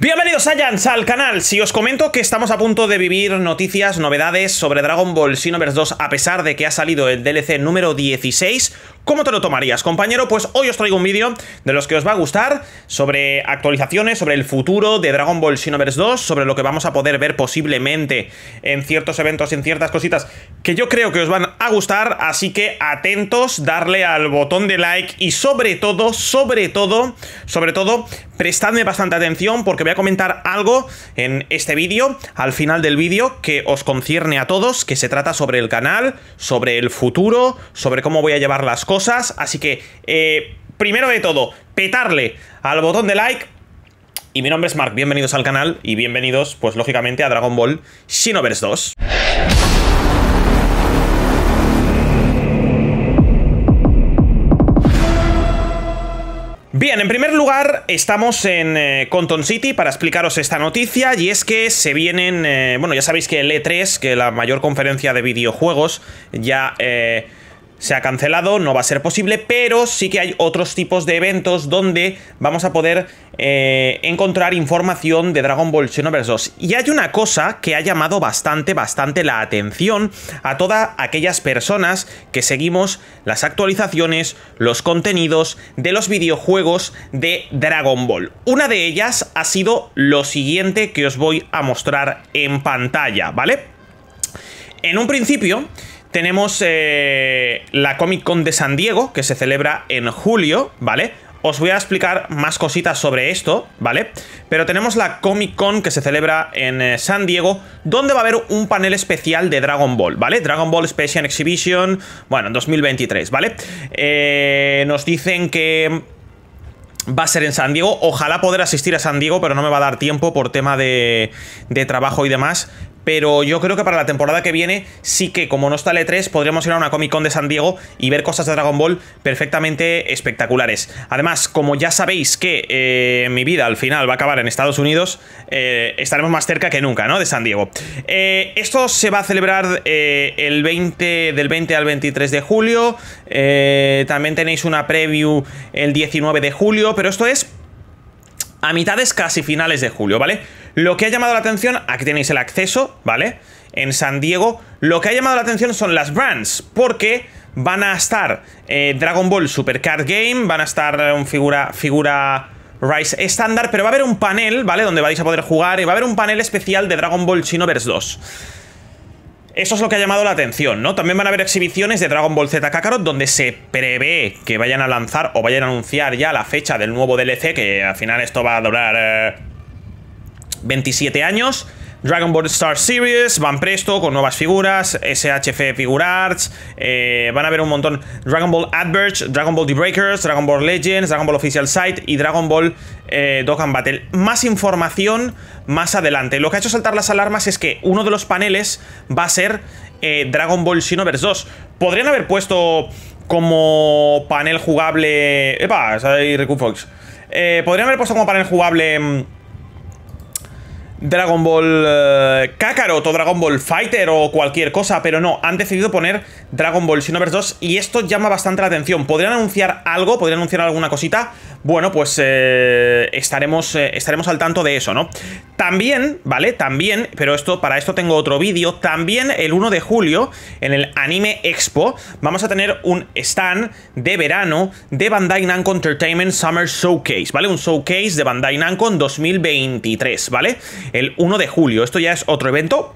Bienvenidos a al canal, si os comento que estamos a punto de vivir noticias, novedades sobre Dragon Ball Xenoverse 2 a pesar de que ha salido el DLC número 16, ¿Cómo te lo tomarías, compañero? Pues hoy os traigo un vídeo de los que os va a gustar sobre actualizaciones, sobre el futuro de Dragon Ball Xenoverse 2, sobre lo que vamos a poder ver posiblemente en ciertos eventos, en ciertas cositas que yo creo que os van a gustar, así que atentos, darle al botón de like y sobre todo, sobre todo, sobre todo, prestadme bastante atención porque voy a comentar algo en este vídeo, al final del vídeo, que os concierne a todos, que se trata sobre el canal, sobre el futuro, sobre cómo voy a llevar las cosas, Así que, eh, primero de todo, petarle al botón de like. Y mi nombre es Mark, bienvenidos al canal y bienvenidos, pues lógicamente, a Dragon Ball Xenoverse 2. Bien, en primer lugar estamos en eh, Conton City para explicaros esta noticia y es que se vienen, eh, bueno ya sabéis que el E3, que la mayor conferencia de videojuegos, ya... Eh, se ha cancelado, no va a ser posible, pero sí que hay otros tipos de eventos donde vamos a poder eh, encontrar información de Dragon Ball Xenoverse 2. Y hay una cosa que ha llamado bastante, bastante la atención a todas aquellas personas que seguimos las actualizaciones, los contenidos de los videojuegos de Dragon Ball. Una de ellas ha sido lo siguiente que os voy a mostrar en pantalla, ¿vale? En un principio tenemos eh, la Comic Con de San Diego, que se celebra en julio, ¿vale? Os voy a explicar más cositas sobre esto, ¿vale? Pero tenemos la Comic Con que se celebra en eh, San Diego, donde va a haber un panel especial de Dragon Ball, ¿vale? Dragon Ball Special Exhibition, bueno, en 2023, ¿vale? Eh, nos dicen que va a ser en San Diego. Ojalá poder asistir a San Diego, pero no me va a dar tiempo por tema de, de trabajo y demás pero yo creo que para la temporada que viene sí que, como no está el E3, podremos ir a una Comic Con de San Diego y ver cosas de Dragon Ball perfectamente espectaculares. Además, como ya sabéis que eh, mi vida al final va a acabar en Estados Unidos, eh, estaremos más cerca que nunca, ¿no? De San Diego. Eh, esto se va a celebrar el 20, del 20 al 23 de julio. también tenéis una preview el 19 de julio, pero esto es a mitades casi finales de julio, ¿vale? Lo que ha llamado la atención, aquí tenéis el acceso, ¿vale? En San Diego, lo que ha llamado la atención son las brands, porque van a estar eh, Dragon Ball Super Card Game, van a estar eh, un figura, figura Rise estándar, pero va a haber un panel, ¿vale? Donde vais a poder jugar y va a haber un panel especial de Dragon Ball Xenoverse 2. Eso es lo que ha llamado la atención, ¿no? También van a haber exhibiciones de Dragon Ball Z Kakarot donde se prevé que vayan a lanzar o vayan a anunciar ya la fecha del nuevo DLC, que al final esto va a durar 27 eh, años. Dragon Ball Star Series, van presto con nuevas figuras, SHF Figure Arts, eh, van a haber un montón. Dragon Ball Adverge, Dragon Ball The Breakers, Dragon Ball Legends, Dragon Ball Official Site y Dragon Ball eh, Dokkan Battle. Más información más adelante. Lo que ha hecho saltar las alarmas es que uno de los paneles va a ser eh, Dragon Ball Xenoverse 2. Podrían haber puesto como panel jugable... ¡Epa! Ahí Riku Fox. Eh, podrían haber puesto como panel jugable mm, Dragon Ball eh, Kakarot o Dragon Ball Fighter o cualquier cosa, pero no, han decidido poner Dragon Ball Xenoverse 2 y esto llama bastante la atención. ¿Podrían anunciar algo? ¿Podrían anunciar alguna cosita? bueno, pues eh, estaremos, eh, estaremos al tanto de eso, ¿no? También, ¿vale? También, pero esto para esto tengo otro vídeo, también el 1 de julio, en el Anime Expo, vamos a tener un stand de verano de Bandai Namco Entertainment Summer Showcase, ¿vale? Un showcase de Bandai Namco en 2023, ¿vale? El 1 de julio, esto ya es otro evento,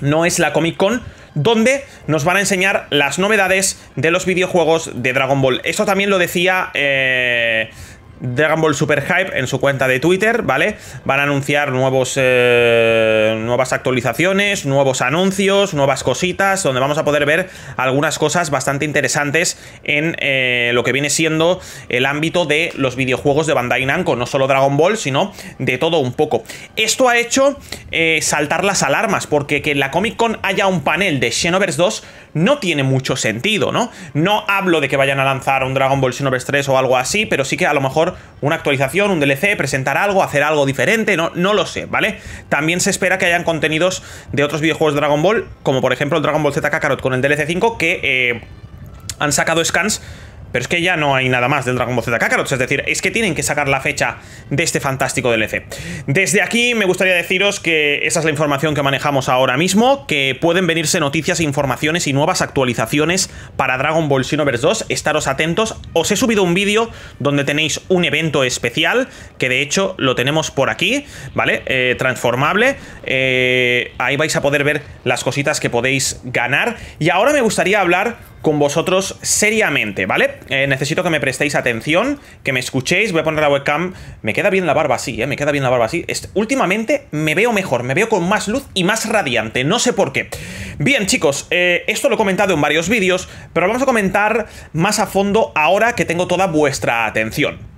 no es la Comic Con, donde nos van a enseñar las novedades de los videojuegos de Dragon Ball. Esto también lo decía... Eh, Dragon Ball Super Hype en su cuenta de Twitter, ¿vale? Van a anunciar nuevos, eh, nuevas actualizaciones, nuevos anuncios, nuevas cositas, donde vamos a poder ver algunas cosas bastante interesantes en eh, lo que viene siendo el ámbito de los videojuegos de Bandai Namco, no solo Dragon Ball, sino de todo un poco. Esto ha hecho eh, saltar las alarmas, porque que en la Comic Con haya un panel de Xenoverse 2 no tiene mucho sentido, ¿no? No hablo de que vayan a lanzar un Dragon Ball Xenoverse 3 o algo así, pero sí que a lo mejor una actualización, un DLC, presentar algo, hacer algo diferente, no, no lo sé, ¿vale? También se espera que hayan contenidos de otros videojuegos de Dragon Ball, como por ejemplo el Dragon Ball Z Kakarot con el DLC 5, que... Eh, han sacado scans pero es que ya no hay nada más del Dragon Ball Z Kakarot, es decir, es que tienen que sacar la fecha de este fantástico DLC. Desde aquí me gustaría deciros que esa es la información que manejamos ahora mismo, que pueden venirse noticias informaciones y nuevas actualizaciones para Dragon Ball Xenoverse 2, estaros atentos. Os he subido un vídeo donde tenéis un evento especial, que de hecho lo tenemos por aquí, ¿vale? Eh, transformable, eh, ahí vais a poder ver las cositas que podéis ganar. Y ahora me gustaría hablar con vosotros seriamente, ¿vale? Eh, necesito que me prestéis atención, que me escuchéis, voy a poner la webcam. Me queda bien la barba así, ¿eh? Me queda bien la barba así. últimamente me veo mejor, me veo con más luz y más radiante, no sé por qué. Bien, chicos, eh, esto lo he comentado en varios vídeos, pero lo vamos a comentar más a fondo ahora que tengo toda vuestra atención.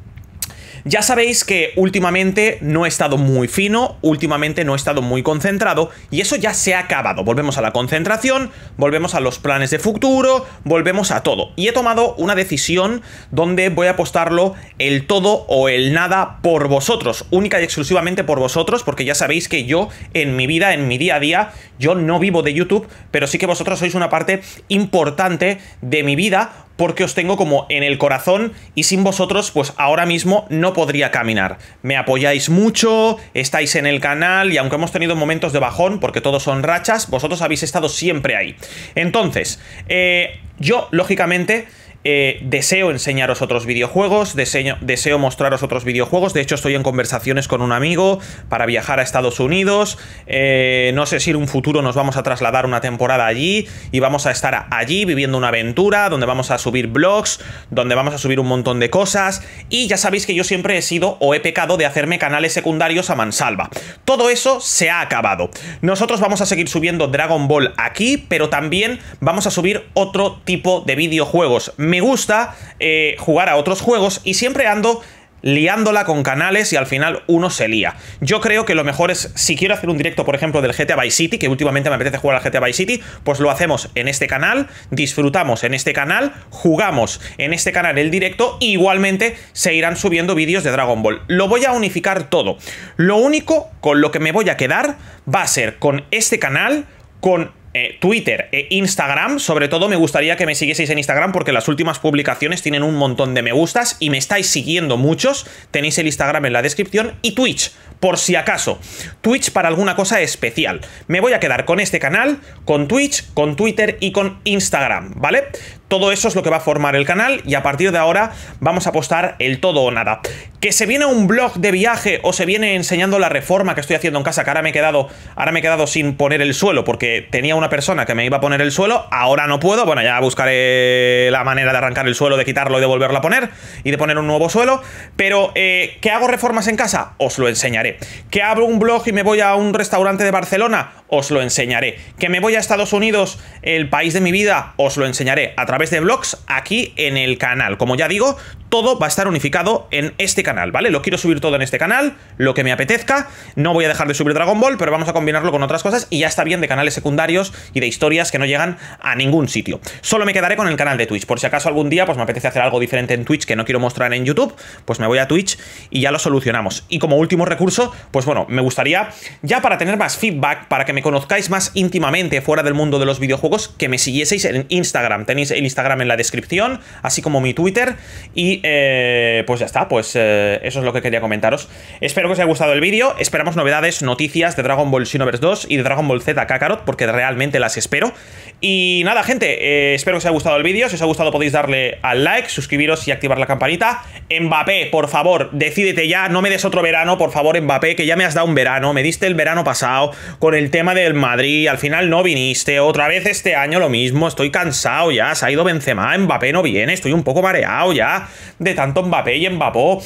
Ya sabéis que últimamente no he estado muy fino, últimamente no he estado muy concentrado y eso ya se ha acabado. Volvemos a la concentración, volvemos a los planes de futuro, volvemos a todo. Y he tomado una decisión donde voy a apostarlo el todo o el nada por vosotros, única y exclusivamente por vosotros, porque ya sabéis que yo en mi vida, en mi día a día, yo no vivo de YouTube, pero sí que vosotros sois una parte importante de mi vida porque os tengo como en el corazón y sin vosotros pues ahora mismo no podría caminar. Me apoyáis mucho, estáis en el canal y aunque hemos tenido momentos de bajón, porque todos son rachas, vosotros habéis estado siempre ahí. Entonces, eh, yo lógicamente eh, deseo enseñaros otros videojuegos, deseo, mostraros otros videojuegos. De hecho, estoy en conversaciones con un amigo para viajar a Estados Unidos. Eh, no sé si en un futuro nos vamos a trasladar una temporada allí y vamos a estar allí viviendo una aventura donde vamos a subir blogs, donde vamos a subir un montón de cosas. Y ya sabéis que yo siempre he sido o he pecado de hacerme canales secundarios a mansalva. Todo eso se ha acabado. Nosotros vamos a seguir subiendo Dragon Ball aquí, pero también vamos a subir otro tipo de videojuegos me gusta eh, jugar a otros juegos y siempre ando liándola con canales y al final uno se lía. Yo creo que lo mejor es, si quiero hacer un directo, por ejemplo, del GTA Vice City, que últimamente me apetece jugar al GTA Vice City, pues lo hacemos en este canal, disfrutamos en este canal, jugamos en este canal el directo, igualmente se irán subiendo vídeos de Dragon Ball. Lo voy a unificar todo. Lo único con lo que me voy a quedar va a ser con este canal, con eh, Twitter e Instagram. Sobre todo me gustaría que me siguieseis en Instagram porque las últimas publicaciones tienen un montón de me gustas y me estáis siguiendo muchos. Tenéis el Instagram en la descripción y Twitch por si acaso. Twitch para alguna cosa especial. Me voy a quedar con este canal, con Twitch, con Twitter y con Instagram, ¿vale? Todo eso es lo que va a formar el canal y a partir de ahora vamos a apostar el todo o nada. Que se viene un blog de viaje o se viene enseñando la reforma que estoy haciendo en casa, que ahora me he quedado, ahora me he quedado sin poner el suelo porque tenía una persona que me iba a poner el suelo, ahora no puedo, bueno, ya buscaré la manera de arrancar el suelo, de quitarlo y de volverlo a poner y de poner un nuevo suelo, pero eh, ¿qué que hago reformas en casa, os lo enseñaré. Que abro un blog y me voy a un restaurante de Barcelona, os lo enseñaré. Que me voy a Estados Unidos, el país de mi vida, os lo enseñaré a través de blogs aquí en el canal. Como ya digo, todo va a estar unificado en este canal, ¿vale? Lo quiero subir todo en este canal, lo que me apetezca. No voy a dejar de subir Dragon Ball, pero vamos a combinarlo con otras cosas y ya está bien de canales secundarios y de historias que no llegan a ningún sitio. Solo me quedaré con el canal de Twitch. Por si acaso algún día pues me apetece hacer algo diferente en Twitch que no quiero mostrar en YouTube, pues me voy a Twitch y ya lo solucionamos. Y como último recurso pues bueno, me gustaría, ya para tener más feedback, para que me conozcáis más íntimamente fuera del mundo de los videojuegos, que me siguieseis en Instagram. Tenéis el Instagram en la descripción, así como mi Twitter. Y eh, pues ya está, pues eh, eso es lo que quería comentaros. Espero que os haya gustado el vídeo. Esperamos novedades, noticias de Dragon Ball Xenoverse 2 y de Dragon Ball Z Kakarot, porque realmente las espero. Y nada, gente, eh, espero que os haya gustado el vídeo. Si os ha gustado podéis darle al like, suscribiros y activar la campanita. Mbappé, por favor, decídete ya, no me des otro verano, por favor, Mbappé, que ya me has dado un verano, me diste el verano pasado con el tema del Madrid, al final no viniste, otra vez este año lo mismo, estoy cansado ya, se ha ido Benzema, Mbappé no viene, estoy un poco mareado ya de tanto Mbappé y Mbappé.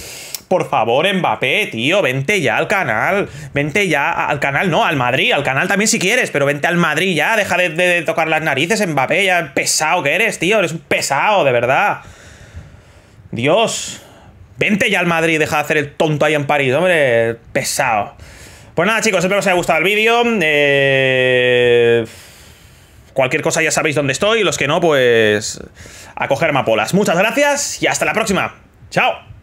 Por favor, Mbappé, tío, vente ya al canal. Vente ya al canal, no, al Madrid, al canal también si quieres, pero vente al Madrid ya, deja de, tocar las narices, Mbappé, ya pesado que eres, tío, eres un pesado, de verdad. Dios. Vente ya al Madrid, deja de hacer el tonto ahí en París, hombre, pesado. Pues nada, chicos, espero que os haya gustado el vídeo. Eh, cualquier cosa ya sabéis dónde estoy, los que no, pues a coger mapolas. Muchas gracias y hasta la próxima. ¡Chao!